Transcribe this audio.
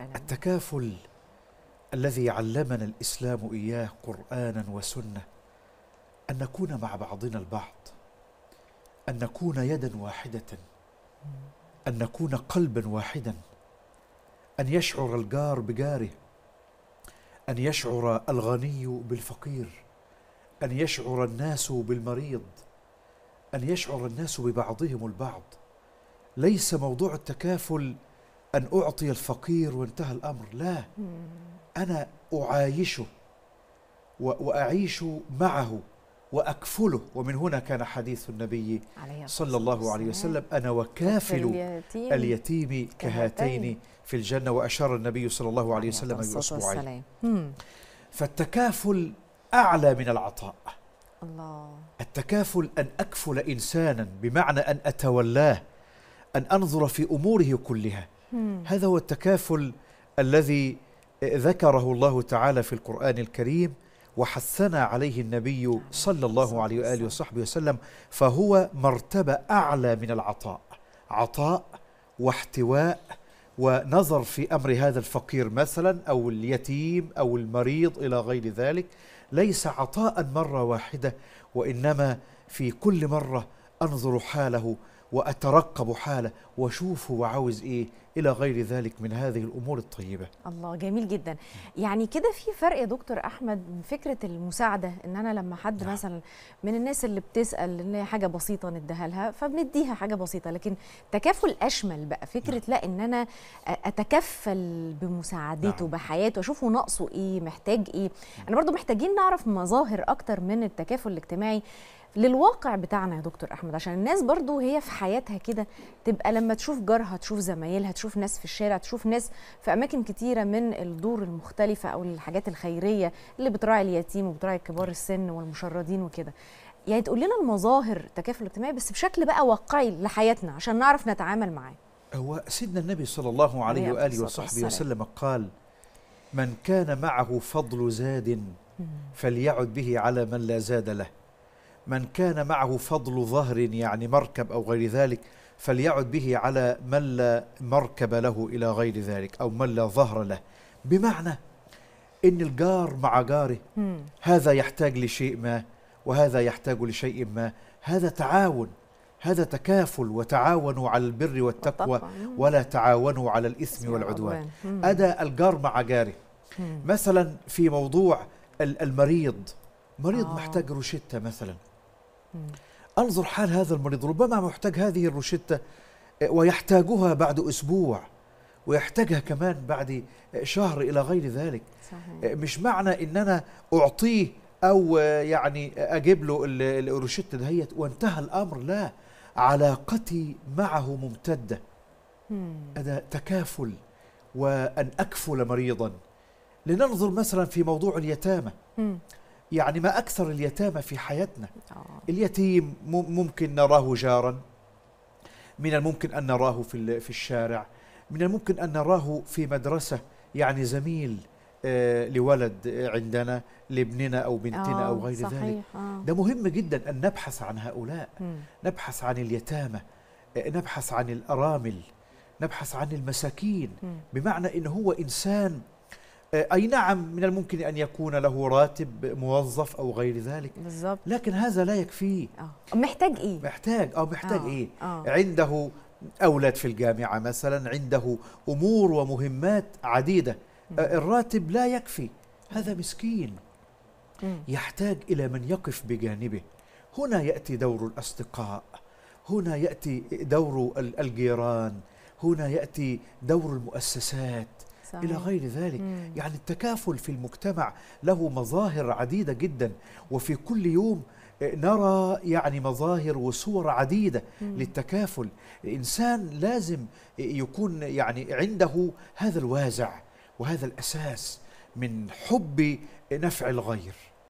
التكافل الذي علمنا الاسلام اياه قرانا وسنه ان نكون مع بعضنا البعض ان نكون يدا واحده ان نكون قلبا واحدا ان يشعر الجار بجاره ان يشعر الغني بالفقير ان يشعر الناس بالمريض ان يشعر الناس ببعضهم البعض ليس موضوع التكافل أن أعطي الفقير وانتهى الأمر لا أنا أعايشه وأعيش معه وأكفله ومن هنا كان حديث النبي صلى الله عليه وسلم أنا وكافل اليتيم كهاتين في الجنة وأشار النبي صلى الله عليه وسلم بأصبعين فالتكافل أعلى من العطاء الله التكافل أن أكفل إنسانا بمعنى أن أتولاه أن أنظر في أموره كلها هذا هو التكافل الذي ذكره الله تعالى في القرآن الكريم وحثنا عليه النبي صلى الله عليه وآله وصحبه وسلم فهو مرتبة أعلى من العطاء عطاء واحتواء ونظر في أمر هذا الفقير مثلا أو اليتيم أو المريض إلى غير ذلك ليس عطاء مرة واحدة وإنما في كل مرة أنظر حاله وأترقب حاله وأشوف هو عاوز إيه إلى غير ذلك من هذه الأمور الطيبة الله جميل جدا يعني كده في فرق يا دكتور أحمد فكرة المساعدة إن أنا لما حد نعم. مثلا من الناس اللي بتسأل إن هي حاجة بسيطة نديها لها فبنديها حاجة بسيطة لكن تكافل أشمل بقى فكرة نعم. لا إن أنا أتكفل بمساعدته نعم. بحياته أشوفه ناقصه إيه محتاج إيه نعم. أنا برضو محتاجين نعرف مظاهر أكتر من التكافل الاجتماعي للواقع بتاعنا يا دكتور احمد عشان الناس برضو هي في حياتها كده تبقى لما تشوف جارها تشوف زمايلها تشوف ناس في الشارع تشوف ناس في اماكن كتيره من الدور المختلفه او الحاجات الخيريه اللي بتراعي اليتيم وبتراعي كبار السن والمشردين وكده يعني تقول لنا المظاهر التكافل الاجتماعي بس بشكل بقى واقعي لحياتنا عشان نعرف نتعامل معاه هو سيدنا النبي صلى الله عليه واله وصحبه وسلم قال من كان معه فضل زاد فليعد به على من لا زاد له من كان معه فضل ظهر يعني مركب أو غير ذلك فليعد به على من لا مركب له إلى غير ذلك أو من لا ظهر له بمعنى إن الجار مع جاره هذا يحتاج لشيء ما وهذا يحتاج لشيء ما هذا تعاون هذا تكافل وتعاونوا على البر والتقوى ولا تعاونوا على الإثم والعدوان أدى الجار مع جاره مثلا في موضوع المريض مريض آه. محتاج روشتة مثلا انظر حال هذا المريض ربما محتاج هذه الروشتة آه، ويحتاجها بعد أسبوع ويحتاجها كمان بعد آه، شهر إلى غير ذلك صحيح. آه، مش معنى إن أنا أعطيه أو يعني أجيب له الروشتة دهيت وانتهى الأمر لا علاقتي معه ممتدة هذا أنا تكافل وأن أكفل مريضا لننظر مثلا في موضوع اليتامى يعني ما أكثر اليتامى في حياتنا آه. اليتيم ممكن نراه جارا من الممكن أن نراه في, في الشارع من الممكن أن نراه في مدرسة يعني زميل آه لولد آه، عندنا لابننا او بنتنا او آه، غير صحيح. ذلك ده مهم جدا ان نبحث عن هؤلاء م. نبحث عن اليتامى نبحث عن الارامل نبحث عن المساكين م. بمعنى ان هو انسان آه، أي نعم من الممكن أن يكون له راتب موظف أو غير ذلك بالزبط. لكن هذا لا يكفيه آه. أوه. محتاج إيه؟ محتاج أو آه، محتاج أوه. إيه؟ أوه. عنده أولاد في الجامعة مثلا عنده أمور ومهمات عديدة مم. الراتب لا يكفي هذا مسكين مم. يحتاج إلى من يقف بجانبه هنا يأتي دور الأصدقاء هنا يأتي دور الجيران هنا يأتي دور المؤسسات صحيح. إلى غير ذلك مم. يعني التكافل في المجتمع له مظاهر عديدة جدا وفي كل يوم آه، نرى يعني مظاهر وصور عديدة مم. للتكافل الإنسان لازم آه، يكون يعني عنده هذا الوازع وهذا الأساس من حب نفع الغير